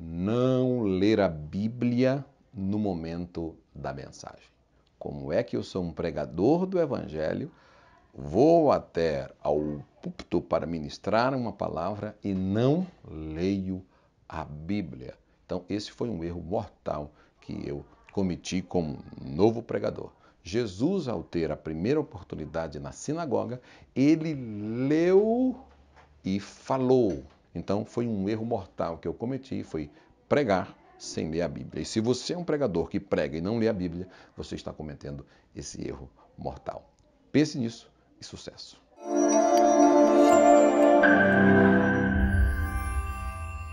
não ler a Bíblia no momento da mensagem. Como é que eu sou um pregador do Evangelho, vou até ao púlpito para ministrar uma palavra e não leio a Bíblia? Então, esse foi um erro mortal que eu cometi como novo pregador. Jesus, ao ter a primeira oportunidade na sinagoga, ele leu e falou então foi um erro mortal que eu cometi, foi pregar sem ler a Bíblia. E se você é um pregador que prega e não lê a Bíblia, você está cometendo esse erro mortal. Pense nisso e sucesso.